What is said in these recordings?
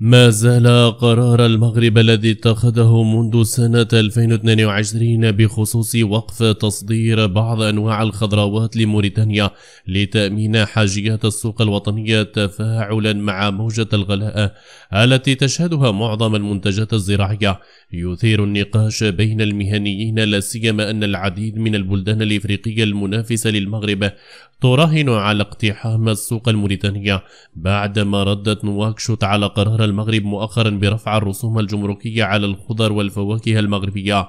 ما زال قرار المغرب الذي اتخذه منذ سنة 2022 بخصوص وقف تصدير بعض أنواع الخضروات لموريتانيا لتأمين حاجيات السوق الوطنية تفاعلا مع موجة الغلاء التي تشهدها معظم المنتجات الزراعية يثير النقاش بين المهنيين لا سيما أن العديد من البلدان الإفريقية المنافسة للمغرب تراهن على اقتحام السوق الموريتانية بعدما ردت نواكشوت على قرار المغرب مؤخرا برفع الرسوم الجمركية على الخضر والفواكه المغربية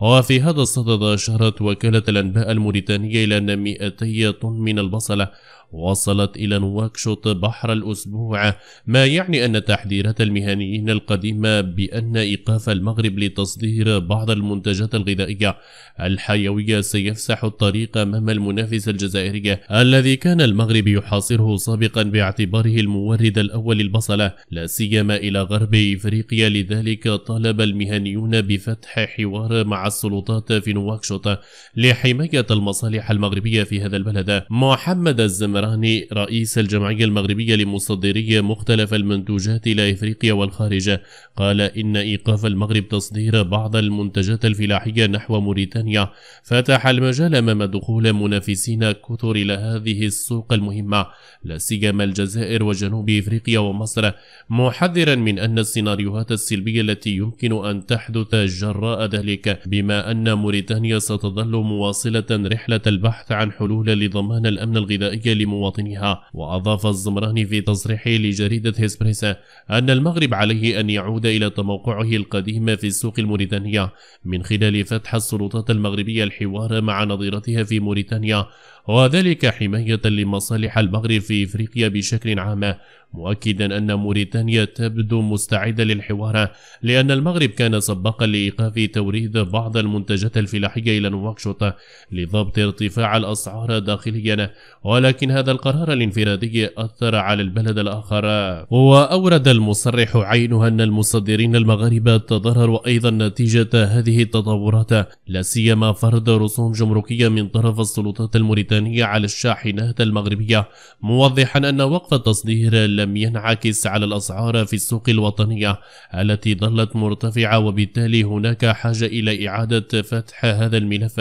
وفي هذا الصدد أشارت وكالة الأنباء الموريتانية إلى أن 200 طن من البصلة وصلت إلى نواكشوط بحر الأسبوع ما يعني أن تحذيرات المهنيين القديمة بأن إيقاف المغرب لتصدير بعض المنتجات الغذائية الحيوية سيفسح الطريق أمام المنافس الجزائري الذي كان المغرب يحاصره سابقا باعتباره المورد الأول للبصلة لا سيما إلى غرب إفريقيا لذلك طالب المهنيون بفتح حوار مع السلطات في نواكشوط لحماية المصالح المغربية في هذا البلد محمد الزمر الزهراني رئيس الجمعية المغربية لمصدري مختلف المنتوجات إلى إفريقيا والخارج قال إن إيقاف المغرب تصدير بعض المنتجات الفلاحية نحو موريتانيا فتح المجال أمام دخول منافسين كثر إلى هذه السوق المهمة لا سيما الجزائر وجنوب إفريقيا ومصر محذرا من أن السيناريوهات السلبية التي يمكن أن تحدث جراء ذلك بما أن موريتانيا ستظل مواصلة رحلة البحث عن حلول لضمان الأمن الغذائي لم مواطنيها وأضاف الزمراني في تصريحه لجريدة هيسبريسا أن المغرب عليه أن يعود إلى تموقعه القديم في السوق الموريتانية من خلال فتح السلطات المغربية الحوار مع نظيرتها في موريتانيا وذلك حماية لمصالح المغرب في إفريقيا بشكل عام مؤكدا أن موريتانيا تبدو مستعدة للحوار لأن المغرب كان سباقا لإيقاف توريد بعض المنتجات الفلاحية إلى نواكشوط لضبط ارتفاع الأسعار داخليا ولكن هذا القرار الانفرادي أثر على البلد الآخر وأورد المصرح عينها أن المصدرين المغاربة تضرروا أيضا نتيجة هذه التطورات لا سيما فرض رسوم جمركية من طرف السلطات الموريتانية البريطانية على الشاحنات المغربية موضحا أن وقف التصدير لم ينعكس على الأسعار في السوق الوطنية التي ظلت مرتفعة وبالتالي هناك حاجة إلى إعادة فتح هذا الملف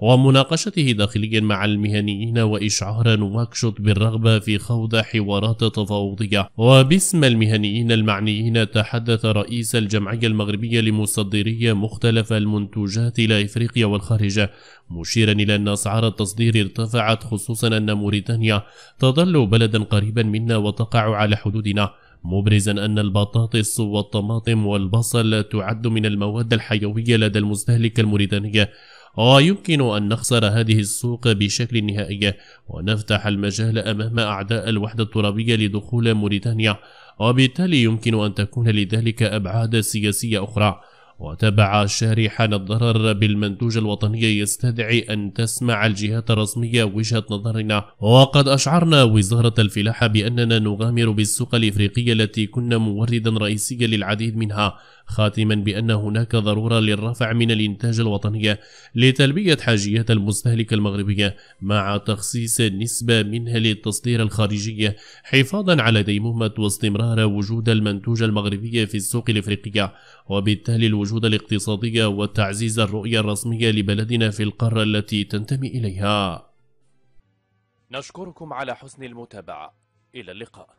ومناقشته داخليا مع المهنيين وإشعار نواكشوط بالرغبة في خوض حوارات تفاوضية وباسم المهنيين المعنيين تحدث رئيس الجمعية المغربية لمصدري مختلف المنتوجات إلى إفريقيا والخارج مشيرا إلى أن أسعار التصدير ارتفعت خصوصا أن موريتانيا تظل بلدا قريبا منا وتقع على حدودنا مبرزا أن البطاطس والطماطم والبصل تعد من المواد الحيوية لدى المستهلك الموريتاني ويمكن آه، أن نخسر هذه السوق بشكل نهائي ونفتح المجال أمام أعداء الوحدة الترابية لدخول موريتانيا وبالتالي يمكن أن تكون لذلك أبعاد سياسية أخرى وتبع شريحة الضرر بالمنتوج الوطني يستدعي أن تسمع الجهات الرسمية وجهة نظرنا وقد أشعرنا وزارة الفلاحة بأننا نغامر بالسوق الإفريقية التي كنا موردا رئيسيا للعديد منها خاتما بأن هناك ضرورة للرفع من الإنتاج الوطنية لتلبية حاجيات المستهلك المغربية مع تخصيص نسبة منها للتصدير الخارجي حفاظا على ديمومة واستمرار وجود المنتوج المغربي في السوق الإفريقية وبالتالي الوجود الاقتصادي وتعزيز الرؤية الرسمية لبلدنا في القارة التي تنتمي إليها نشكركم على حسن المتابعة إلى اللقاء